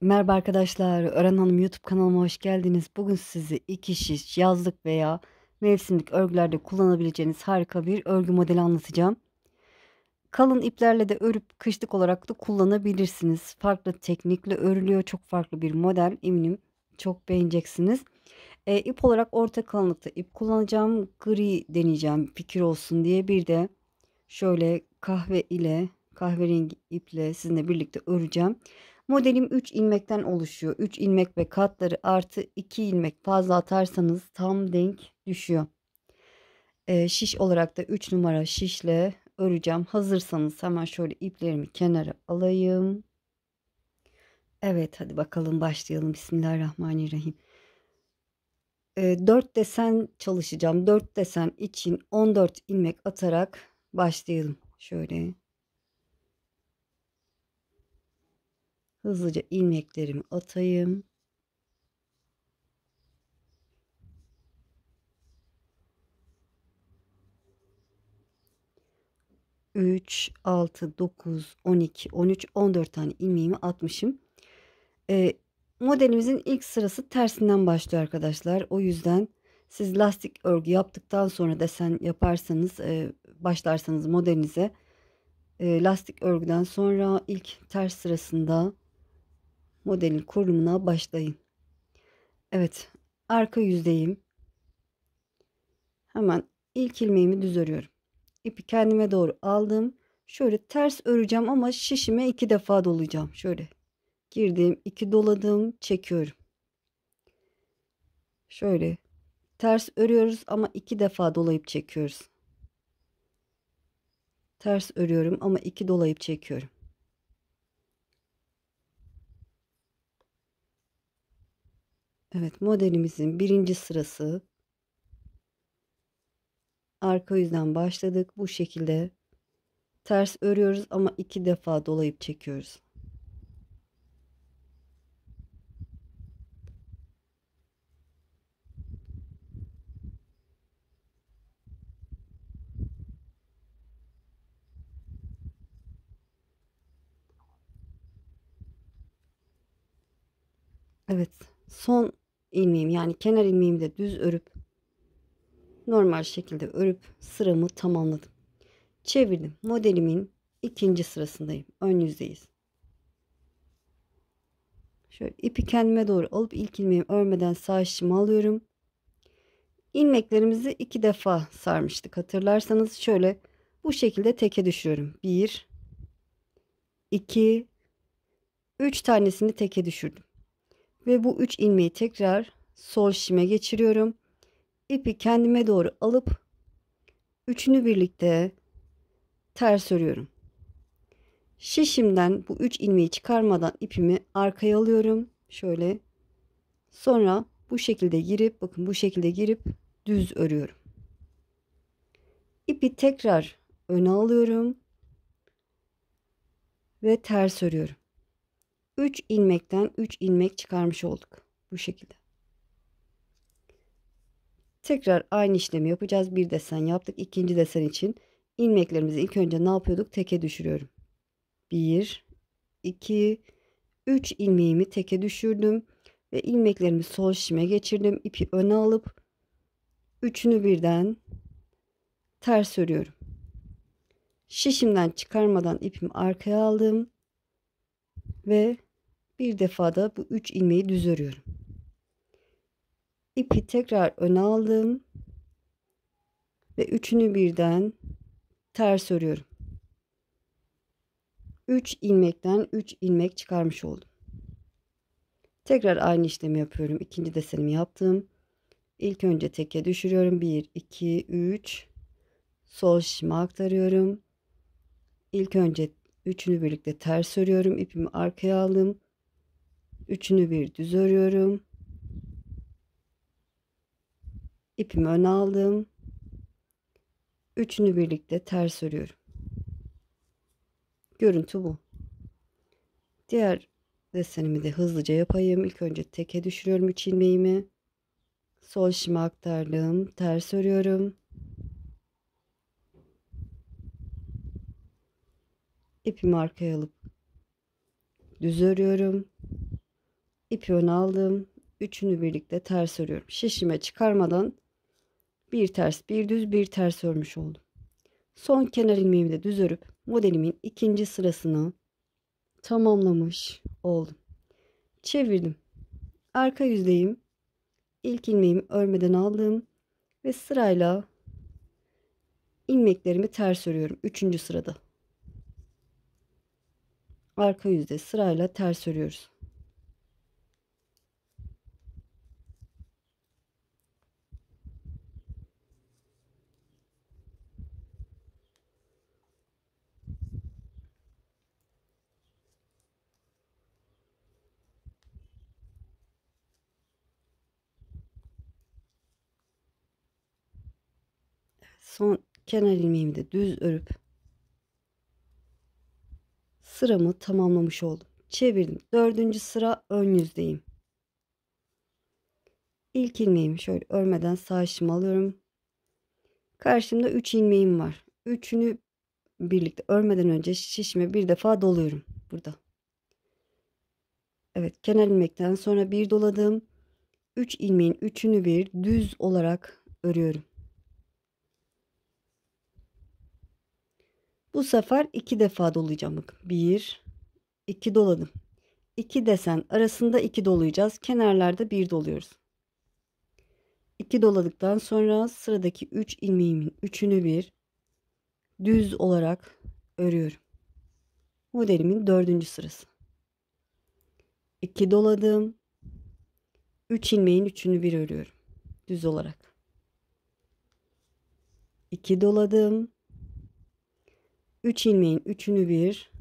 Merhaba arkadaşlar, Ören Hanım YouTube kanalıma hoş geldiniz. Bugün sizi iki şiş, yazlık veya mevsimlik örgülerde kullanabileceğiniz harika bir örgü modeli anlatacağım. Kalın iplerle de örüp kışlık olarak da kullanabilirsiniz. Farklı teknikle örülüyor, çok farklı bir model. Eminim çok beğeneceksiniz. E, ip olarak orta kalınlıkta ip kullanacağım. Gri deneyeceğim fikir olsun diye. Bir de şöyle kahve ile kahverengi iple sizinle birlikte öreceğim. Modelim 3 ilmekten oluşuyor. 3 ilmek ve katları artı 2 ilmek fazla atarsanız tam denk düşüyor. Ee, şiş olarak da 3 numara şişle öreceğim. Hazırsanız hemen şöyle iplerimi kenara alayım. Evet hadi bakalım başlayalım. Bismillahirrahmanirrahim. 4 ee, desen çalışacağım. 4 desen için 14 ilmek atarak başlayalım. Şöyle Hızlıca ilmeklerimi atayım. Üç, altı, dokuz, on iki, on üç, on dört tane ilmeğimi atmışım. Ee, modelimizin ilk sırası tersinden başlıyor arkadaşlar. O yüzden siz lastik örgü yaptıktan sonra desen yaparsanız e, başlarsanız modelinize e, lastik örgüden sonra ilk ters sırasında modelin kurulumuna başlayın. Evet arka yüzdeyim. Hemen ilk ilmeğimi düz örüyorum. İpi kendime doğru aldım. Şöyle ters öreceğim ama şişime iki defa dolayacağım. Şöyle girdim iki doladım çekiyorum. Şöyle ters örüyoruz ama iki defa dolayıp çekiyoruz. Ters örüyorum ama iki dolayıp çekiyorum. Evet modelimizin birinci sırası arka yüzden başladık bu şekilde ters örüyoruz ama iki defa dolayıp çekiyoruz. Evet, son ilmeğim yani kenar ilmeğimi de düz örüp normal şekilde örüp sıramı tamamladım. Çevirdim. Modelimin ikinci sırasındayım. Ön yüzdeyiz. Şöyle ipi kendime doğru alıp ilk ilmeğimi örmeden sağ şişimi alıyorum. İlmeklerimizi iki defa sarmıştık. Hatırlarsanız şöyle bu şekilde teke düşürüyorum Bir, iki, üç tanesini teke düşürdüm. Ve bu 3 ilmeği tekrar sol şişime geçiriyorum. İpi kendime doğru alıp üçünü birlikte ters örüyorum. Şişimden bu 3 ilmeği çıkarmadan ipimi arkaya alıyorum. Şöyle. Sonra bu şekilde girip bakın bu şekilde girip düz örüyorum. İpi tekrar öne alıyorum ve ters örüyorum. 3 ilmekten 3 ilmek çıkarmış olduk. Bu şekilde. Tekrar aynı işlemi yapacağız. Bir desen yaptık. İkinci desen için ilmeklerimizi ilk önce ne yapıyorduk? Teke düşürüyorum. 1 2 3 ilmeğimi teke düşürdüm ve ilmeklerimi sol şişime geçirdim. İpi öne alıp üçünü birden ters örüyorum. Şişimden çıkarmadan ipimi arkaya aldım ve bir defada bu 3 ilmeği düz örüyorum. İpi tekrar öne aldım ve üçünü birden ters örüyorum. 3 ilmekten 3 ilmek çıkarmış oldum. Tekrar aynı işlemi yapıyorum. İkinci desenimi yaptım. İlk önce teke düşürüyorum. 1 2 3 sol şişime aktarıyorum. İlk önce üçünü birlikte ters örüyorum. İpimi arkaya aldım. Üçünü bir düz örüyorum. ipimi ön aldım. Üçünü birlikte ters örüyorum. Görüntü bu. Diğer desenimi de hızlıca yapayım. İlk önce teke düşürüyorum 3 ilmeğimi. Sol şıma aktardım. Ters örüyorum. ipimi arkaya alıp düz örüyorum. İp yön aldım. Üçünü birlikte ters örüyorum. Şişime çıkarmadan bir ters bir düz bir ters örmüş oldum. Son kenar ilmeğimi de düz örüp modelimin ikinci sırasını tamamlamış oldum. Çevirdim. Arka yüzdeyim. İlk ilmeğimi örmeden aldım ve sırayla ilmeklerimi ters örüyorum. Üçüncü sırada. Arka yüzde sırayla ters örüyoruz. son kenar ilmeğimi de düz örüp sıramı tamamlamış oldum. Çevirdim. Dördüncü sıra ön yüzdeyim. İlk ilmeğimi şöyle örmeden sağ işimi alıyorum. Karşımda 3 ilmeğim var. Üçünü birlikte örmeden önce şişime bir defa doluyorum. Burada. Evet kenar ilmekten sonra bir doladım. 3 üç ilmeğin üçünü bir düz olarak örüyorum. Bu sefer iki defa dolayacağım. Bir, iki doladım. İki desen arasında iki dolayacağız. Kenarlarda bir doluyoruz. İki doladıktan sonra sıradaki üç ilmeğimin üçünü bir düz olarak örüyorum. Modelimin dördüncü sırası. İki doladım. üç ilmeğin üçünü bir örüyorum. Düz olarak. İki doladım. 3 ilmeğin üçünü bir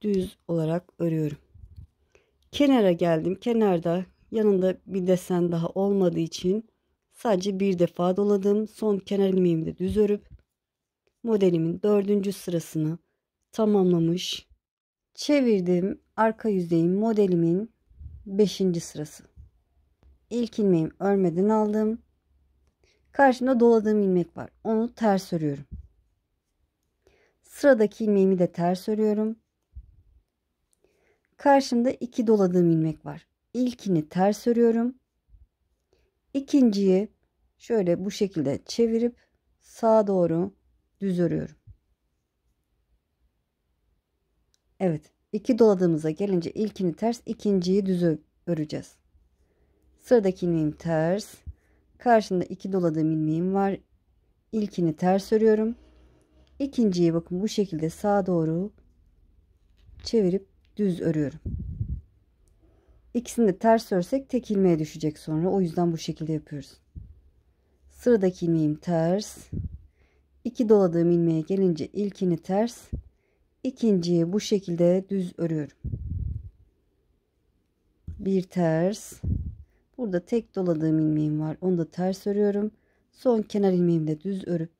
düz olarak örüyorum. Kenara geldim. Kenarda yanında bir desen daha olmadığı için sadece bir defa doladım. Son kenar ilmeğimi de düz örüp modelimin dördüncü sırasını tamamlamış. Çevirdim. Arka yüzeyim modelimin beşinci sırası. İlk ilmeğim örmeden aldım. Karşımda doladığım ilmek var. Onu ters örüyorum. Sıradaki ilmeğimi de ters örüyorum. Karşımda iki doladığım ilmek var. İlkini ters örüyorum. İkinciyi şöyle bu şekilde çevirip sağa doğru düz örüyorum. Evet, iki doladığımıza gelince ilkini ters, ikinciyi düz öreceğiz. Sıradaki ilmeğim ters. Karşımda iki doladığım ilmeğim var. İlkini ters örüyorum ikinciyi bakın bu şekilde sağa doğru çevirip düz örüyorum. İkisini de ters örsek tek ilmeğe düşecek sonra. O yüzden bu şekilde yapıyoruz. Sıradaki ilmeğim ters. 2 doladığım ilmeğe gelince ilkini ters. ikinciyi bu şekilde düz örüyorum. Bir ters. Burada tek doladığım ilmeğim var. Onu da ters örüyorum. Son kenar ilmeğimi de düz örüp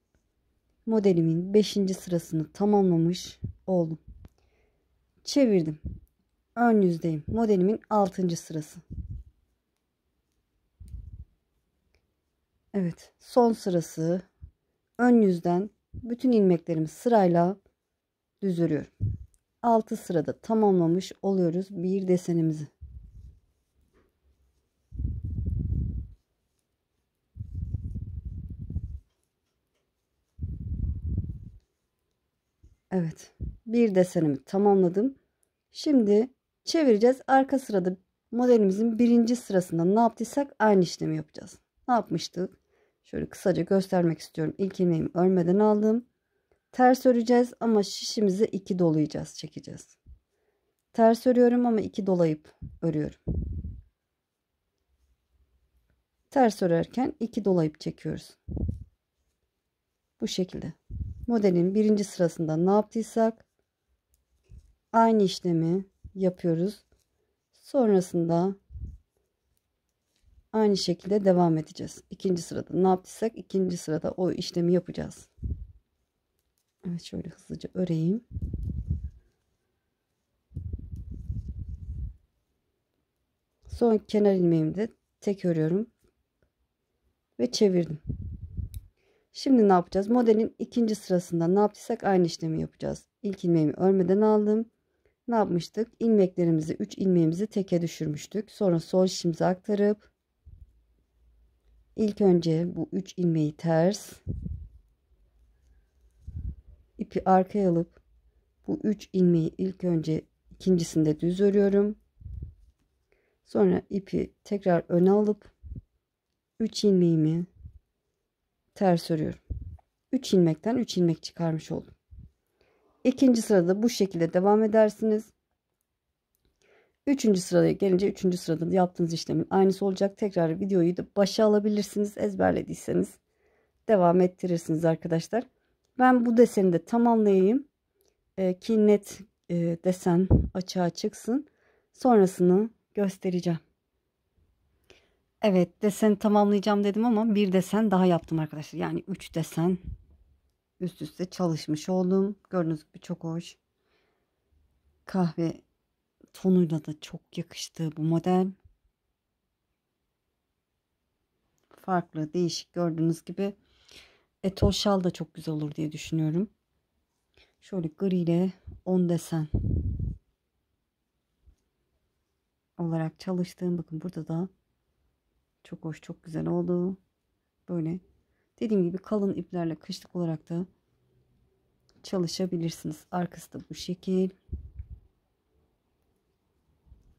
modelimin 5. sırasını tamamlamış oldum. Çevirdim. Ön yüzdeyim. Modelimin 6. sırası. Evet, son sırası ön yüzden bütün ilmeklerimi sırayla düz örüyorum. 6 sırada tamamlamış oluyoruz bir desenimizi. Evet. Bir desenimi tamamladım. Şimdi çevireceğiz. Arka sırada modelimizin birinci sırasında ne yaptıysak aynı işlemi yapacağız. Ne yapmıştık? Şöyle kısaca göstermek istiyorum. İlk ilmeğimi örmeden aldım. Ters öreceğiz ama şişimizi iki dolayacağız, çekeceğiz. Ters örüyorum ama iki dolayıp örüyorum. Ters örerken iki dolayıp çekiyoruz. Bu şekilde modelin birinci sırasında ne yaptıysak aynı işlemi yapıyoruz. Sonrasında aynı şekilde devam edeceğiz. İkinci sırada ne yaptıysak ikinci sırada o işlemi yapacağız. Evet şöyle hızlıca öreyim. Son kenar ilmeğimi de tek örüyorum ve çevirdim. Şimdi ne yapacağız? Modelin ikinci sırasında ne yaptıysak aynı işlemi yapacağız. İlk ilmeğimi örmeden aldım. Ne yapmıştık? İlmeklerimizi 3 ilmeğimizi teke düşürmüştük. Sonra sol işimizi aktarıp ilk önce bu 3 ilmeği ters ipi arkaya alıp bu 3 ilmeği ilk önce ikincisinde düz örüyorum. Sonra ipi tekrar öne alıp 3 ilmeğimi ters örüyorum. 3 ilmekten 3 ilmek çıkarmış oldum. İkinci sırada bu şekilde devam edersiniz. Üçüncü sıraya gelince üçüncü sırada yaptığınız işlemin aynısı olacak. Tekrar videoyu da başa alabilirsiniz. Ezberlediyseniz devam ettirirsiniz arkadaşlar. Ben bu deseni de tamamlayayım. E, ki net e, desen açığa çıksın. Sonrasını göstereceğim. Evet desen tamamlayacağım dedim ama bir desen daha yaptım arkadaşlar. Yani 3 desen üst üste çalışmış oldum. Gördüğünüz gibi çok hoş. Kahve tonuyla da çok yakıştı bu model. Farklı değişik gördüğünüz gibi. Etol şal da çok güzel olur diye düşünüyorum. Şöyle gri ile 10 desen olarak çalıştığım bakın burada da çok hoş, çok güzel oldu. Böyle dediğim gibi kalın iplerle kışlık olarak da çalışabilirsiniz. Arkası da bu şekil.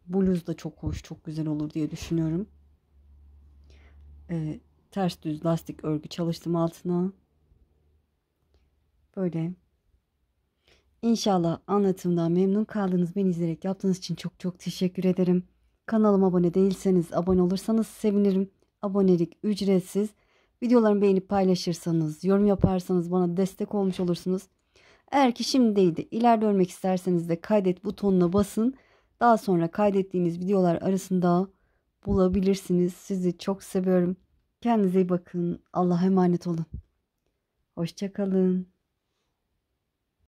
Bluz da çok hoş, çok güzel olur diye düşünüyorum. Ee, ters düz lastik örgü çalıştım altına. Böyle. İnşallah anlatımdan memnun kaldınız. Beni izleyerek yaptığınız için çok çok teşekkür ederim. Kanalıma abone değilseniz abone olursanız sevinirim. Abonelik ücretsiz. Videolarımı beğenip paylaşırsanız, yorum yaparsanız bana destek olmuş olursunuz. Eğer ki şimdi değil ileride ölmek isterseniz de kaydet butonuna basın. Daha sonra kaydettiğiniz videolar arasında bulabilirsiniz. Sizi çok seviyorum. Kendinize iyi bakın. Allah'a emanet olun. Hoşçakalın.